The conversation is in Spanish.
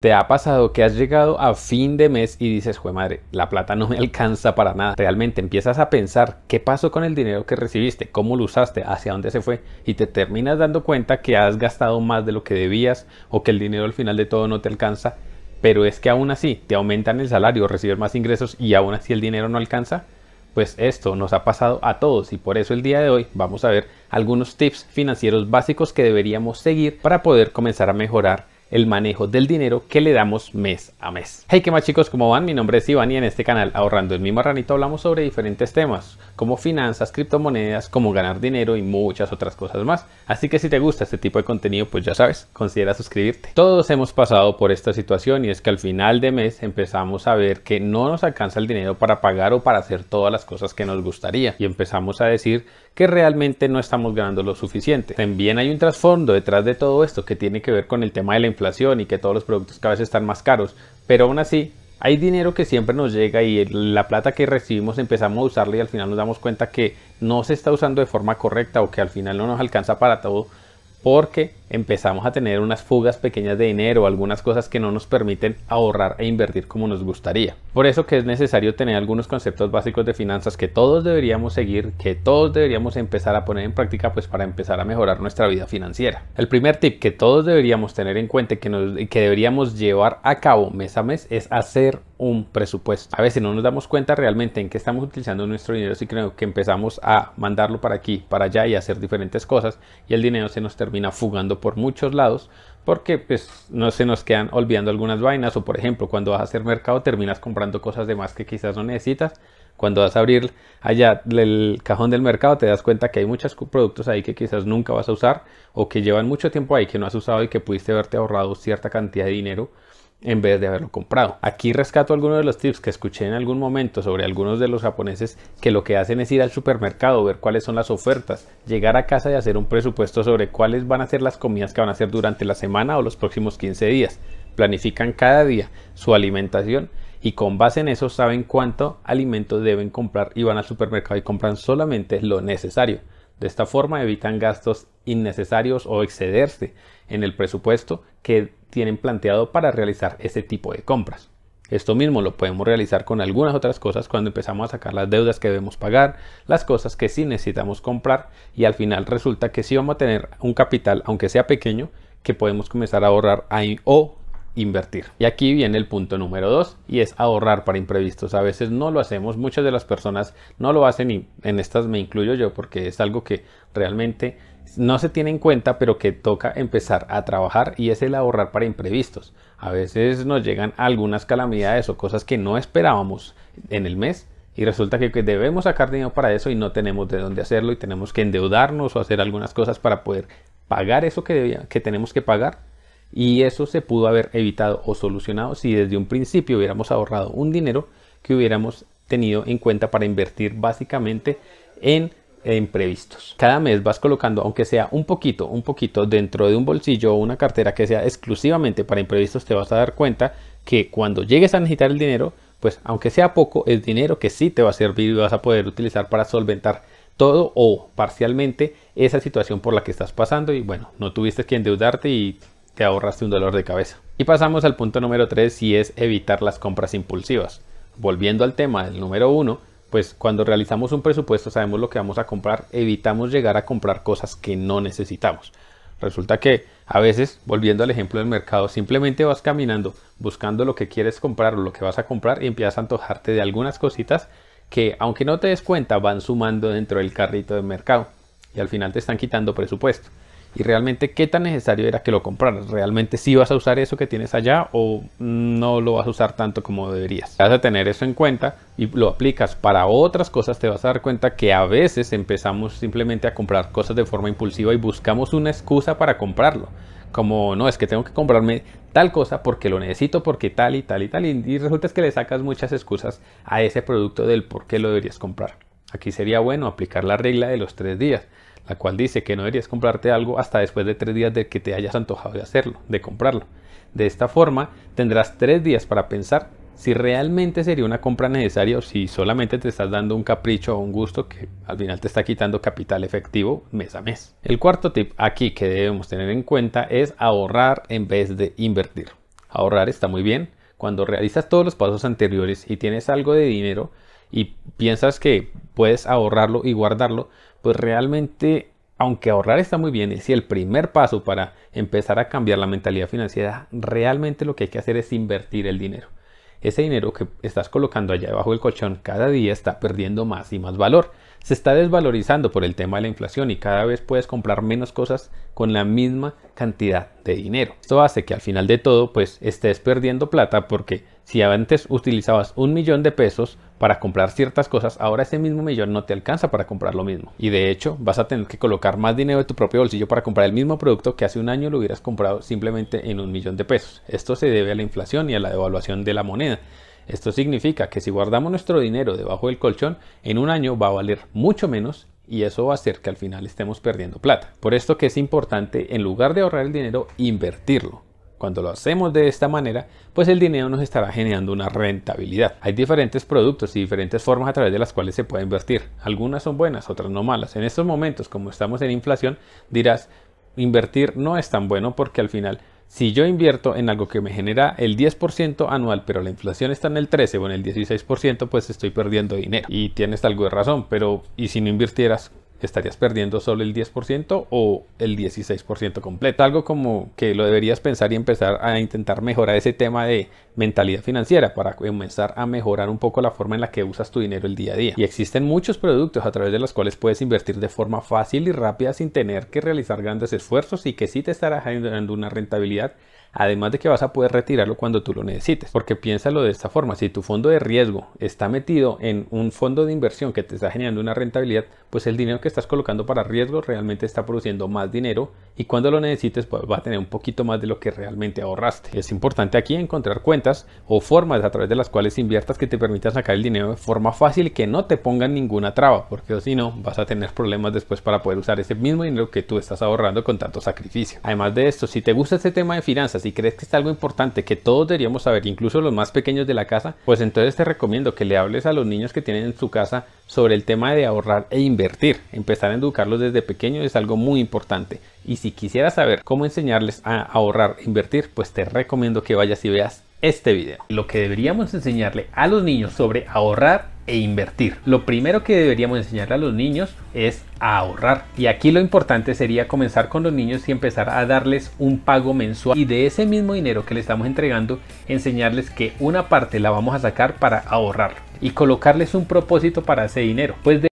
¿Te ha pasado que has llegado a fin de mes y dices, jue madre, la plata no me alcanza para nada? Realmente empiezas a pensar qué pasó con el dinero que recibiste, cómo lo usaste, hacia dónde se fue y te terminas dando cuenta que has gastado más de lo que debías o que el dinero al final de todo no te alcanza. Pero es que aún así te aumentan el salario, recibes más ingresos y aún así el dinero no alcanza. Pues esto nos ha pasado a todos y por eso el día de hoy vamos a ver algunos tips financieros básicos que deberíamos seguir para poder comenzar a mejorar el manejo del dinero que le damos mes a mes. Hey, ¿qué más chicos? ¿Cómo van? Mi nombre es Iván y en este canal Ahorrando en mi marranito hablamos sobre diferentes temas como finanzas, criptomonedas, cómo ganar dinero y muchas otras cosas más. Así que si te gusta este tipo de contenido, pues ya sabes, considera suscribirte. Todos hemos pasado por esta situación y es que al final de mes empezamos a ver que no nos alcanza el dinero para pagar o para hacer todas las cosas que nos gustaría y empezamos a decir que realmente no estamos ganando lo suficiente. También hay un trasfondo detrás de todo esto que tiene que ver con el tema de la inflación y que todos los productos cada vez están más caros, pero aún así hay dinero que siempre nos llega y la plata que recibimos empezamos a usarla y al final nos damos cuenta que no se está usando de forma correcta o que al final no nos alcanza para todo porque empezamos a tener unas fugas pequeñas de dinero, algunas cosas que no nos permiten ahorrar e invertir como nos gustaría. Por eso que es necesario tener algunos conceptos básicos de finanzas que todos deberíamos seguir, que todos deberíamos empezar a poner en práctica pues para empezar a mejorar nuestra vida financiera. El primer tip que todos deberíamos tener en cuenta que, que deberíamos llevar a cabo mes a mes es hacer un presupuesto. A veces no nos damos cuenta realmente en qué estamos utilizando nuestro dinero, si creo que empezamos a mandarlo para aquí, para allá y hacer diferentes cosas y el dinero se nos termina fugando por muchos lados porque pues no se nos quedan olvidando algunas vainas o por ejemplo cuando vas a hacer mercado terminas comprando cosas de más que quizás no necesitas cuando vas a abrir allá el cajón del mercado te das cuenta que hay muchos productos ahí que quizás nunca vas a usar o que llevan mucho tiempo ahí que no has usado y que pudiste haberte ahorrado cierta cantidad de dinero en vez de haberlo comprado. Aquí rescato algunos de los tips que escuché en algún momento sobre algunos de los japoneses que lo que hacen es ir al supermercado, ver cuáles son las ofertas, llegar a casa y hacer un presupuesto sobre cuáles van a ser las comidas que van a hacer durante la semana o los próximos 15 días. Planifican cada día su alimentación y con base en eso saben cuánto alimento deben comprar y van al supermercado y compran solamente lo necesario. De esta forma evitan gastos innecesarios o excederse en el presupuesto que tienen planteado para realizar ese tipo de compras. Esto mismo lo podemos realizar con algunas otras cosas cuando empezamos a sacar las deudas que debemos pagar, las cosas que sí necesitamos comprar y al final resulta que sí vamos a tener un capital, aunque sea pequeño, que podemos comenzar a ahorrar ahí o invertir. Y aquí viene el punto número dos y es ahorrar para imprevistos. A veces no lo hacemos, muchas de las personas no lo hacen y en estas me incluyo yo porque es algo que realmente no se tiene en cuenta pero que toca empezar a trabajar y es el ahorrar para imprevistos. A veces nos llegan algunas calamidades o cosas que no esperábamos en el mes y resulta que debemos sacar dinero para eso y no tenemos de dónde hacerlo y tenemos que endeudarnos o hacer algunas cosas para poder pagar eso que, que tenemos que pagar y eso se pudo haber evitado o solucionado si desde un principio hubiéramos ahorrado un dinero que hubiéramos tenido en cuenta para invertir básicamente en eh, imprevistos. Cada mes vas colocando, aunque sea un poquito, un poquito dentro de un bolsillo o una cartera que sea exclusivamente para imprevistos, te vas a dar cuenta que cuando llegues a necesitar el dinero, pues aunque sea poco, el dinero que sí te va a servir y vas a poder utilizar para solventar todo o parcialmente esa situación por la que estás pasando y bueno, no tuviste que endeudarte y te ahorraste un dolor de cabeza. Y pasamos al punto número 3 y es evitar las compras impulsivas. Volviendo al tema del número 1, pues cuando realizamos un presupuesto sabemos lo que vamos a comprar, evitamos llegar a comprar cosas que no necesitamos. Resulta que a veces, volviendo al ejemplo del mercado, simplemente vas caminando buscando lo que quieres comprar o lo que vas a comprar y empiezas a antojarte de algunas cositas que aunque no te des cuenta van sumando dentro del carrito del mercado y al final te están quitando presupuesto y realmente qué tan necesario era que lo compraras. ¿Realmente si vas a usar eso que tienes allá o no lo vas a usar tanto como deberías? Vas a tener eso en cuenta y lo aplicas para otras cosas, te vas a dar cuenta que a veces empezamos simplemente a comprar cosas de forma impulsiva y buscamos una excusa para comprarlo. Como no, es que tengo que comprarme tal cosa porque lo necesito, porque tal y tal y tal. Y, y resulta que le sacas muchas excusas a ese producto del por qué lo deberías comprar. Aquí sería bueno aplicar la regla de los tres días la cual dice que no deberías comprarte algo hasta después de tres días de que te hayas antojado de hacerlo, de comprarlo. De esta forma, tendrás tres días para pensar si realmente sería una compra necesaria o si solamente te estás dando un capricho o un gusto que al final te está quitando capital efectivo mes a mes. El cuarto tip aquí que debemos tener en cuenta es ahorrar en vez de invertir. Ahorrar está muy bien. Cuando realizas todos los pasos anteriores y tienes algo de dinero, y piensas que puedes ahorrarlo y guardarlo, pues realmente, aunque ahorrar está muy bien, es el primer paso para empezar a cambiar la mentalidad financiera, realmente lo que hay que hacer es invertir el dinero. Ese dinero que estás colocando allá debajo del colchón cada día está perdiendo más y más valor se está desvalorizando por el tema de la inflación y cada vez puedes comprar menos cosas con la misma cantidad de dinero. Esto hace que al final de todo pues estés perdiendo plata porque si antes utilizabas un millón de pesos para comprar ciertas cosas, ahora ese mismo millón no te alcanza para comprar lo mismo. Y de hecho vas a tener que colocar más dinero de tu propio bolsillo para comprar el mismo producto que hace un año lo hubieras comprado simplemente en un millón de pesos. Esto se debe a la inflación y a la devaluación de la moneda. Esto significa que si guardamos nuestro dinero debajo del colchón, en un año va a valer mucho menos y eso va a hacer que al final estemos perdiendo plata. Por esto que es importante, en lugar de ahorrar el dinero, invertirlo. Cuando lo hacemos de esta manera, pues el dinero nos estará generando una rentabilidad. Hay diferentes productos y diferentes formas a través de las cuales se puede invertir. Algunas son buenas, otras no malas. En estos momentos, como estamos en inflación, dirás, invertir no es tan bueno porque al final si yo invierto en algo que me genera el 10% anual, pero la inflación está en el 13 o en el 16%, pues estoy perdiendo dinero. Y tienes algo de razón, pero ¿y si no invirtieras? estarías perdiendo solo el 10% o el 16% completo. Algo como que lo deberías pensar y empezar a intentar mejorar ese tema de mentalidad financiera para comenzar a mejorar un poco la forma en la que usas tu dinero el día a día. Y existen muchos productos a través de los cuales puedes invertir de forma fácil y rápida sin tener que realizar grandes esfuerzos y que sí te estará generando una rentabilidad Además de que vas a poder retirarlo cuando tú lo necesites. Porque piénsalo de esta forma, si tu fondo de riesgo está metido en un fondo de inversión que te está generando una rentabilidad, pues el dinero que estás colocando para riesgo realmente está produciendo más dinero y cuando lo necesites pues va a tener un poquito más de lo que realmente ahorraste. Es importante aquí encontrar cuentas o formas a través de las cuales inviertas que te permitan sacar el dinero de forma fácil y que no te pongan ninguna traba, porque si no vas a tener problemas después para poder usar ese mismo dinero que tú estás ahorrando con tanto sacrificio. Además de esto, si te gusta este tema de finanzas, si crees que es algo importante que todos deberíamos saber, incluso los más pequeños de la casa, pues entonces te recomiendo que le hables a los niños que tienen en su casa sobre el tema de ahorrar e invertir. Empezar a educarlos desde pequeños es algo muy importante. Y si quisieras saber cómo enseñarles a ahorrar e invertir, pues te recomiendo que vayas y veas este video. Lo que deberíamos enseñarle a los niños sobre ahorrar e invertir. Lo primero que deberíamos enseñarle a los niños es ahorrar. Y aquí lo importante sería comenzar con los niños y empezar a darles un pago mensual y de ese mismo dinero que le estamos entregando, enseñarles que una parte la vamos a sacar para ahorrar y colocarles un propósito para ese dinero. Pues de